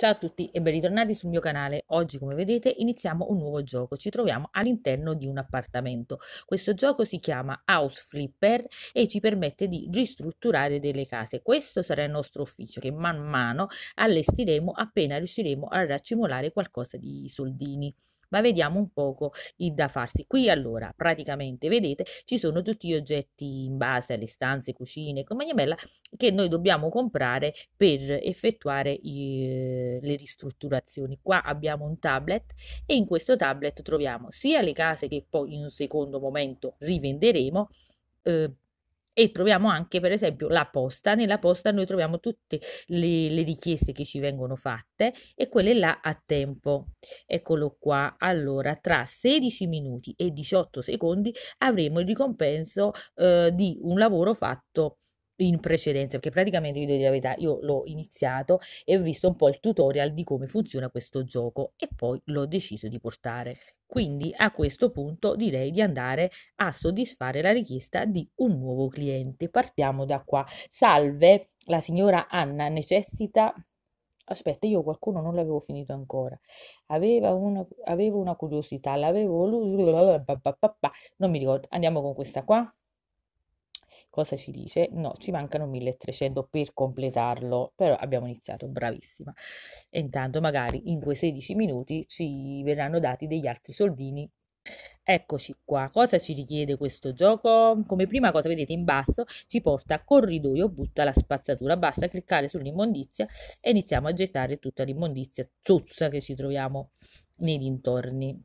Ciao a tutti e ben ritornati sul mio canale. Oggi, come vedete, iniziamo un nuovo gioco. Ci troviamo all'interno di un appartamento. Questo gioco si chiama House Flipper e ci permette di ristrutturare delle case. Questo sarà il nostro ufficio che man mano allestiremo appena riusciremo a raccimolare qualcosa di soldini ma vediamo un poco il da farsi. Qui allora praticamente vedete ci sono tutti gli oggetti in base alle stanze, cucine, compagnia bella che noi dobbiamo comprare per effettuare i, eh, le ristrutturazioni. Qua abbiamo un tablet e in questo tablet troviamo sia le case che poi in un secondo momento rivenderemo. Eh, e troviamo anche per esempio la posta, nella posta noi troviamo tutte le, le richieste che ci vengono fatte e quelle là a tempo. Eccolo qua, allora tra 16 minuti e 18 secondi avremo il ricompenso eh, di un lavoro fatto in precedenza, perché praticamente vi devo dire la verità, io l'ho iniziato e ho visto un po' il tutorial di come funziona questo gioco e poi l'ho deciso di portare. Quindi a questo punto direi di andare a soddisfare la richiesta di un nuovo cliente. Partiamo da qua. Salve, la signora Anna necessita aspetta, io qualcuno non l'avevo finito ancora. Una, avevo una curiosità, l'avevo Non mi ricordo. Andiamo con questa qua. Cosa ci dice? No, ci mancano 1300 per completarlo, però abbiamo iniziato, bravissima. E intanto magari in quei 16 minuti ci verranno dati degli altri soldini Eccoci qua, cosa ci richiede questo gioco? Come prima cosa vedete in basso ci porta a corridoio, butta la spazzatura, basta cliccare sull'immondizia e iniziamo a gettare tutta l'immondizia zozza che ci troviamo nei dintorni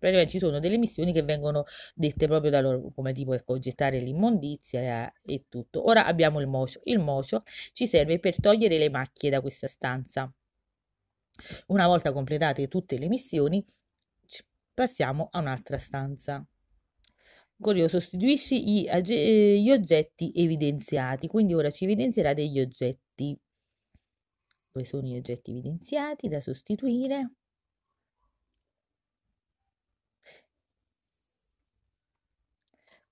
praticamente ci sono delle missioni che vengono dette proprio da loro, come tipo ecco, gettare l'immondizia e tutto. Ora abbiamo il mocio. Il mocio ci serve per togliere le macchie da questa stanza. Una volta completate tutte le missioni, passiamo a un'altra stanza. Corrido, sostituisci gli, gli oggetti evidenziati, quindi ora ci evidenzierà degli oggetti. Dove sono gli oggetti evidenziati da sostituire?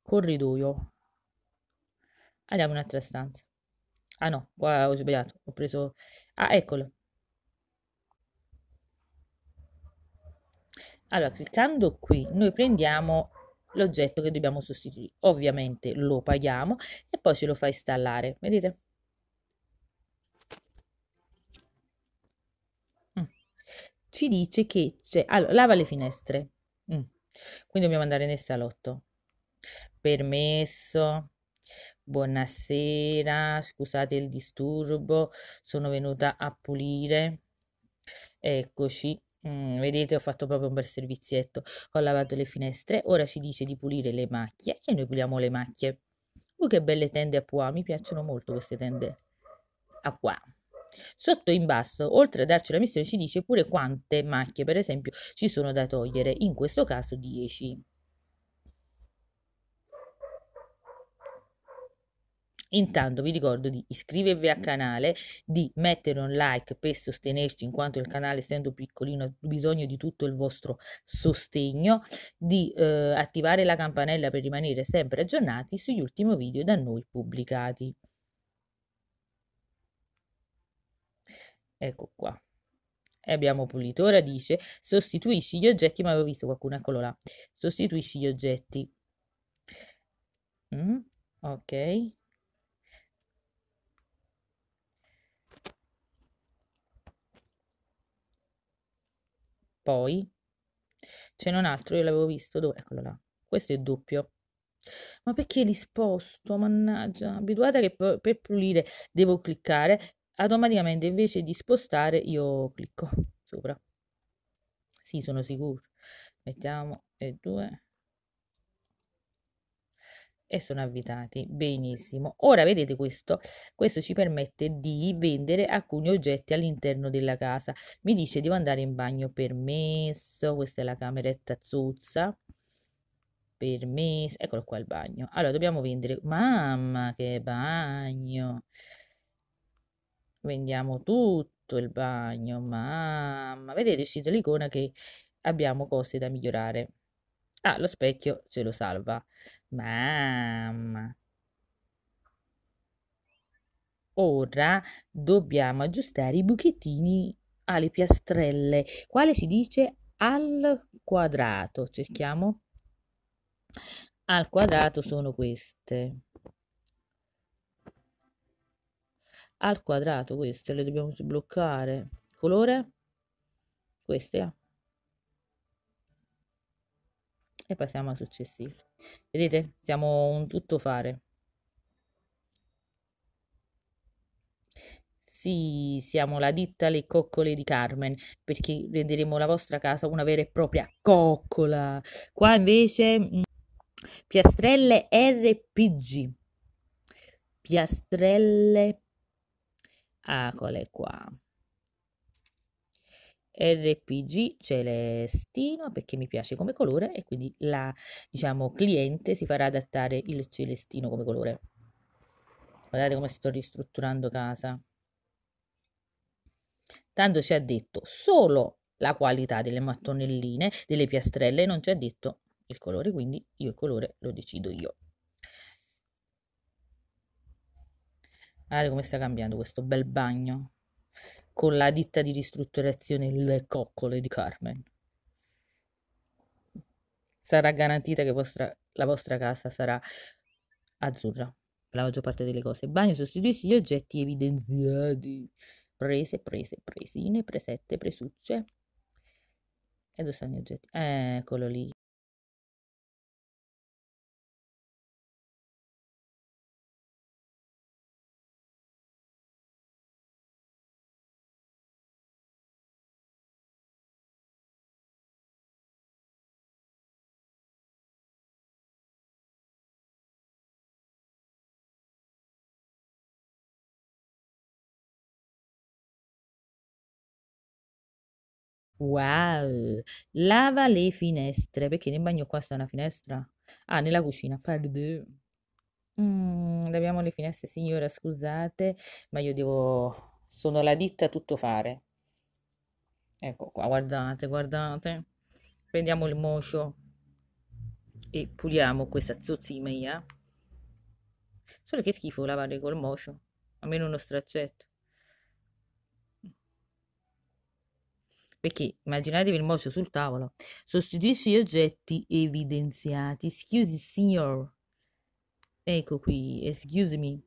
corridoio. Andiamo in un'altra stanza. Ah no, qua ho sbagliato, ho preso... Ah, eccolo. Allora, cliccando qui, noi prendiamo l'oggetto che dobbiamo sostituire. Ovviamente lo paghiamo e poi ce lo fa installare. Vedete? Mm. Ci dice che c'è... Allora, lava le finestre. Mm. Quindi dobbiamo andare nel salotto permesso. Buonasera, scusate il disturbo, sono venuta a pulire. Eccoci. Mm, vedete, ho fatto proprio un bel servizietto. Ho lavato le finestre, ora ci dice di pulire le macchie e noi puliamo le macchie. Uh, che belle tende a pois, mi piacciono molto queste tende a pois. Sotto in basso, oltre a darci la missione, ci dice pure quante macchie, per esempio, ci sono da togliere, in questo caso 10. Intanto vi ricordo di iscrivervi al canale, di mettere un like per sostenerci in quanto il canale essendo piccolino ha bisogno di tutto il vostro sostegno, di eh, attivare la campanella per rimanere sempre aggiornati sugli ultimi video da noi pubblicati. Ecco qua. E abbiamo pulito. Ora dice sostituisci gli oggetti, ma avevo visto qualcuno, eccolo là. Sostituisci gli oggetti. Mm, ok. Poi ce n'è un altro, io l'avevo visto, dove? Eccolo là. Questo è doppio. Ma perché li sposto? Mannaggia, abituata che per pulire devo cliccare, automaticamente invece di spostare io clicco sopra. Sì, sono sicuro. Mettiamo e due e sono avvitati benissimo ora vedete questo questo ci permette di vendere alcuni oggetti all'interno della casa mi dice devo andare in bagno permesso questa è la cameretta zuzza permesso eccolo qua il bagno allora dobbiamo vendere mamma che bagno vendiamo tutto il bagno mamma vedete c'è l'icona che abbiamo cose da migliorare Ah, lo specchio ce lo salva. Mamma. Ora dobbiamo aggiustare i buchettini alle piastrelle. Quale si dice al quadrato? Cerchiamo. Al quadrato sono queste. Al quadrato queste le dobbiamo sbloccare. Colore? Queste e passiamo al successivo. Vedete, siamo un tuttofare. Sì, siamo la ditta Le Coccole di Carmen, perché renderemo la vostra casa una vera e propria coccola. Qua invece mm, piastrelle RPG. Piastrelle Ah, qual è qua? RPG celestino perché mi piace come colore e quindi la diciamo cliente si farà adattare il celestino come colore. Guardate come sto ristrutturando casa. Tanto ci ha detto solo la qualità delle mattonelline, delle piastrelle, non ci ha detto il colore, quindi io il colore lo decido io. Guardate come sta cambiando questo bel bagno con la ditta di ristrutturazione Le Coccole di Carmen. Sarà garantita che vostra, la vostra casa sarà azzurra per la maggior parte delle cose. bagno sostituisci gli oggetti evidenziati. Prese, prese, presine, presette, presucce. E dove stanno gli oggetti? Eccolo lì. Wow, lava le finestre, perché nel bagno qua sta una finestra? Ah, nella cucina, pardon. Mm, laviamo le finestre, signora, scusate, ma io devo... sono la ditta a tutto fare. Ecco qua, guardate, guardate. Prendiamo il mocio e puliamo questa zozzimia. Eh. Solo che schifo lavare col mocio, almeno uno straccetto. perché immaginatevi il mocio sul tavolo, sostituisce gli oggetti evidenziati. Excuse signor. Ecco qui, excuse me.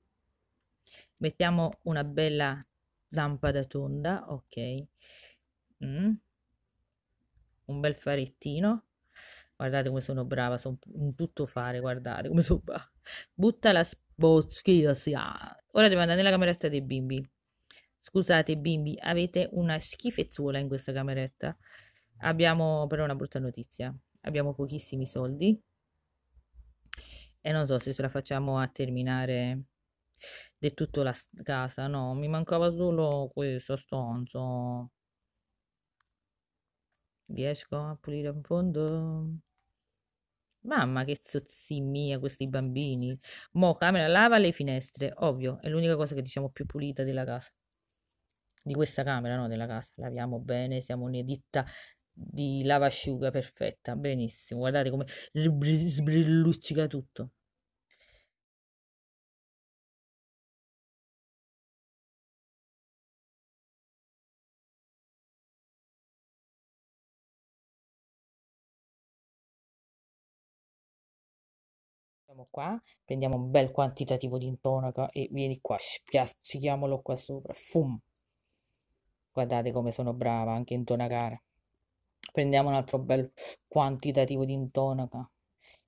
Mettiamo una bella lampada tonda, ok. Mm. Un bel farettino. Guardate come sono brava, sono in tutto fare, guardate come sono brava. Butta la boschia. Ora devo andare nella cameretta dei bimbi. Scusate bimbi, avete una schifezzuola in questa cameretta. Abbiamo però una brutta notizia. Abbiamo pochissimi soldi. E non so se ce la facciamo a terminare del tutto la casa. No, mi mancava solo questo stonzo. Riesco a pulire un fondo? Mamma che zozzimia questi bambini. Mo, camera lava le finestre, ovvio, è l'unica cosa che diciamo più pulita della casa di questa camera, no, della casa. Laviamo bene, siamo una ditta di lavasciuga perfetta, benissimo. Guardate come sbrilluccica tutto. qua, prendiamo un bel quantitativo di intonaca e vieni qua, spiazzichiamolo qua sopra, fum, Guardate come sono brava anche intonacare. Prendiamo un altro bel quantitativo di intonaca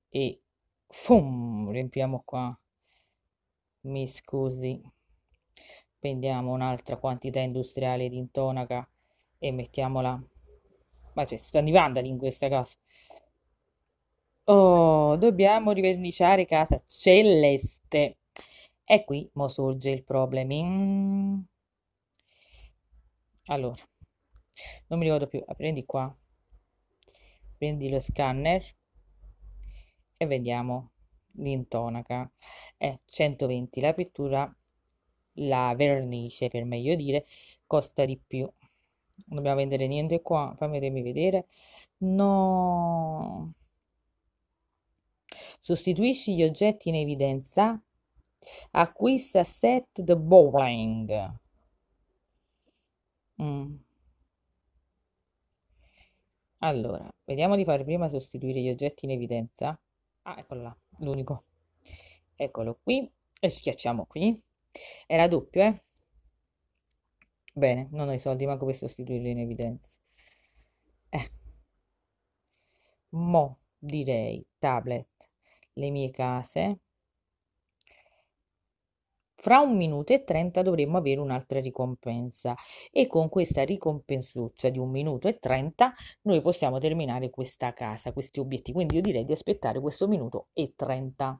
e fum, riempiamo qua. Mi scusi. Prendiamo un'altra quantità industriale di intonaca e mettiamola. Ma c'è, cioè, stanno i vandali in questa casa. Oh, dobbiamo riverniciare casa celeste. E qui mo sorge il problema. Allora, non mi ricordo più. Ah, prendi qua. Prendi lo scanner. E vediamo l'intonaca. È 120 la pittura. La vernice, per meglio dire, costa di più. Non dobbiamo vendere niente qua. Fammi vedere. No. Sostituisci gli oggetti in evidenza. Acquista set the bowling Mm. Allora, vediamo di fare prima sostituire gli oggetti in evidenza. Ah, eccolo là, l'unico. Eccolo qui e schiacciamo qui. Era doppio, eh? Bene, non ho i soldi manco per sostituirlo in evidenza. Eh. Mo direi tablet, le mie case, fra un minuto e trenta dovremo avere un'altra ricompensa e con questa ricompensuccia di un minuto e trenta noi possiamo terminare questa casa, questi obiettivi. Quindi io direi di aspettare questo minuto e trenta.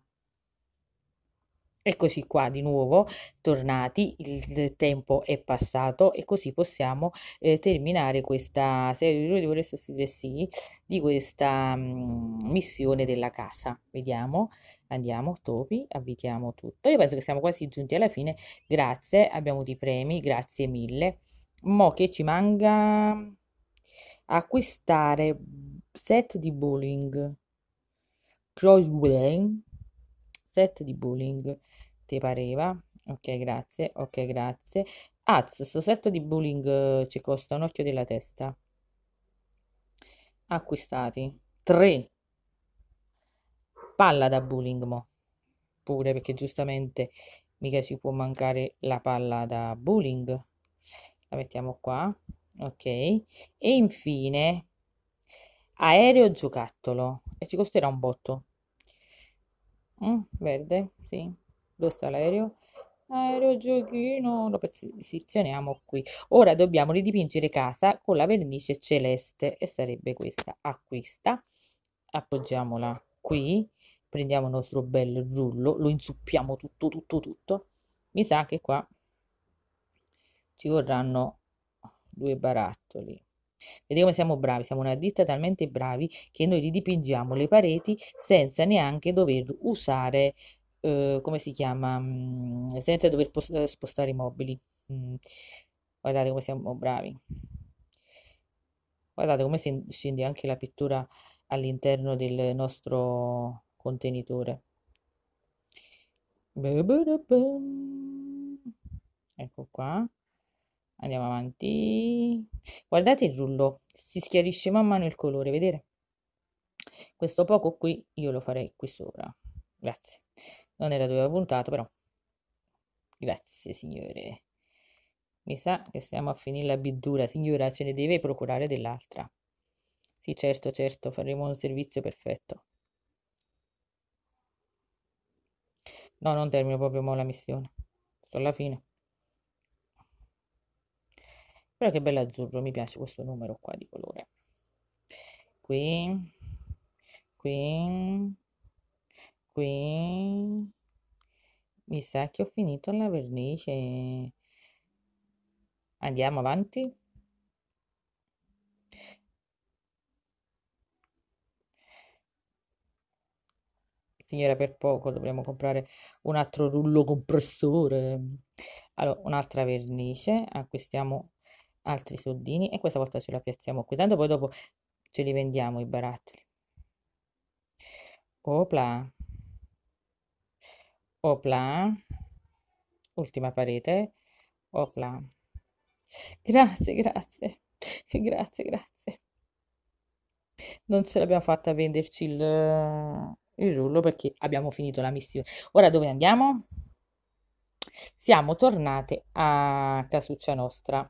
Eccoci qua di nuovo, tornati, il tempo è passato e così possiamo eh, terminare questa serie di ore successive di questa mm, missione della casa. Vediamo, andiamo, topi, avvitiamo tutto. Io penso che siamo quasi giunti alla fine. Grazie, abbiamo dei premi, grazie mille. Mo che ci manca acquistare set di bowling. Crossbowling set di bowling. Ti pareva? Ok, grazie. Ok, grazie. Az, sto set di bowling eh, ci costa un occhio della testa. Acquistati. 3. Palla da bowling mo. Pure perché giustamente mica ci può mancare la palla da bowling. La mettiamo qua. Ok. E infine aereo giocattolo e ci costerà un botto. Mm, verde, sì, rosso l'aereo. Aereo giochino, lo posizioniamo qui. Ora dobbiamo ridipingere casa con la vernice celeste e sarebbe questa. Acquista, appoggiamola qui, prendiamo il nostro bel rullo, lo insuppiamo tutto, tutto, tutto. Mi sa che qua ci vorranno due barattoli. Vedete come siamo bravi, siamo una ditta talmente bravi che noi ridipingiamo le pareti senza neanche dover usare, eh, come si chiama, mm, senza dover eh, spostare i mobili. Mm. Guardate come siamo bravi. Guardate come scende anche la pittura all'interno del nostro contenitore. Ecco qua andiamo avanti guardate il rullo si schiarisce man mano il colore vedete questo poco qui io lo farei qui sopra grazie non era dove avevo puntato però grazie signore mi sa che stiamo a finire la bidura signora ce ne deve procurare dell'altra sì certo certo faremo un servizio perfetto no non termino proprio mo la missione sto alla fine però che bello azzurro, mi piace questo numero qua di colore. Qui, qui, qui. Mi sa che ho finito la vernice. Andiamo avanti. Signora, per poco dovremmo comprare un altro rullo compressore. Allora, un'altra vernice. Acquistiamo altri soldini e questa volta ce la piazziamo qui, tanto poi dopo ce li vendiamo i barattoli. Opla. Opla. Ultima parete. Opla. Grazie, grazie. Grazie, grazie. Non ce l'abbiamo fatta a venderci il, il rullo perché abbiamo finito la missione. Ora dove andiamo? Siamo tornate a casuccia nostra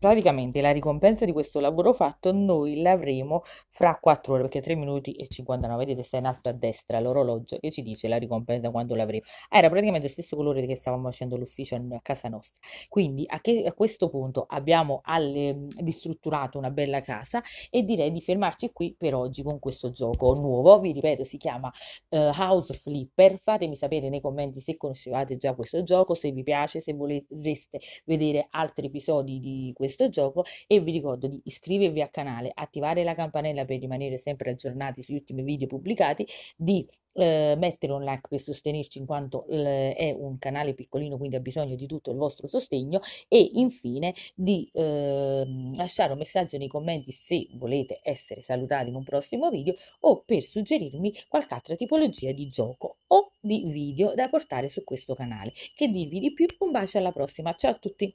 Praticamente la ricompensa di questo lavoro fatto noi l'avremo fra 4 ore, perché 3 minuti e 59, vedete sta in alto a destra l'orologio che ci dice la ricompensa quando l'avremo. Era praticamente lo stesso colore che stavamo facendo l'ufficio a casa nostra. Quindi a, che, a questo punto abbiamo alle, distrutturato una bella casa e direi di fermarci qui per oggi con questo gioco nuovo. Vi ripeto, si chiama uh, House Flipper. Fatemi sapere nei commenti se conoscevate già questo gioco, se vi piace, se vorreste vedere altri episodi di questo questo gioco e vi ricordo di iscrivervi al canale, attivare la campanella per rimanere sempre aggiornati sugli ultimi video pubblicati, di eh, mettere un like per sostenerci in quanto eh, è un canale piccolino quindi ha bisogno di tutto il vostro sostegno e infine di eh, lasciare un messaggio nei commenti se volete essere salutati in un prossimo video o per suggerirmi qualche altra tipologia di gioco o di video da portare su questo canale. Che dirvi di più? Un bacio alla prossima, ciao a tutti!